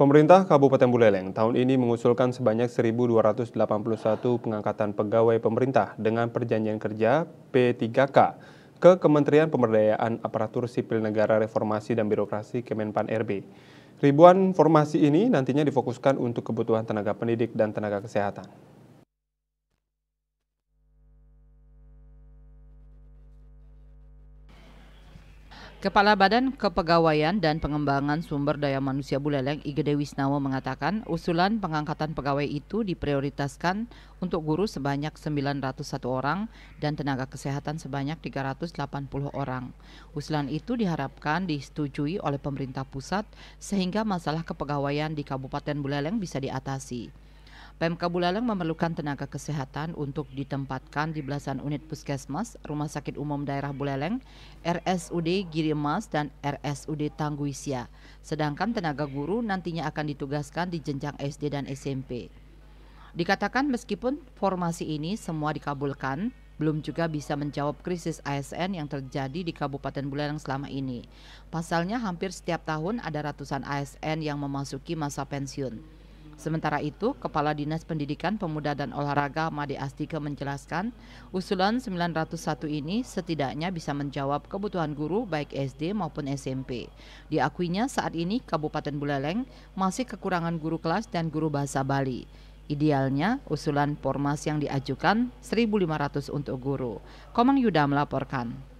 Pemerintah Kabupaten Buleleng tahun ini mengusulkan sebanyak 1.281 pengangkatan pegawai pemerintah dengan perjanjian kerja P3K ke Kementerian Pemberdayaan Aparatur Sipil Negara Reformasi dan Birokrasi Kemenpan RB. Ribuan formasi ini nantinya difokuskan untuk kebutuhan tenaga pendidik dan tenaga kesehatan. Kepala Badan Kepegawaian dan Pengembangan Sumber Daya Manusia Buleleng Igede Wisnawa mengatakan usulan pengangkatan pegawai itu diprioritaskan untuk guru sebanyak 901 orang dan tenaga kesehatan sebanyak 380 orang. Usulan itu diharapkan disetujui oleh pemerintah pusat sehingga masalah kepegawaian di Kabupaten Buleleng bisa diatasi. PMK Bulalang memerlukan tenaga kesehatan untuk ditempatkan di belasan unit puskesmas, Rumah Sakit Umum Daerah Buleleng, RSUD Giri Emas, dan RSUD Tangguisia. Sedangkan tenaga guru nantinya akan ditugaskan di jenjang SD dan SMP. Dikatakan meskipun formasi ini semua dikabulkan, belum juga bisa menjawab krisis ASN yang terjadi di Kabupaten Buleleng selama ini. Pasalnya hampir setiap tahun ada ratusan ASN yang memasuki masa pensiun. Sementara itu, Kepala Dinas Pendidikan Pemuda dan Olahraga Made Astike menjelaskan, usulan 901 ini setidaknya bisa menjawab kebutuhan guru baik SD maupun SMP. Diakuinya saat ini Kabupaten Buleleng masih kekurangan guru kelas dan guru bahasa Bali. Idealnya, usulan formas yang diajukan 1.500 untuk guru. Komang Yuda melaporkan.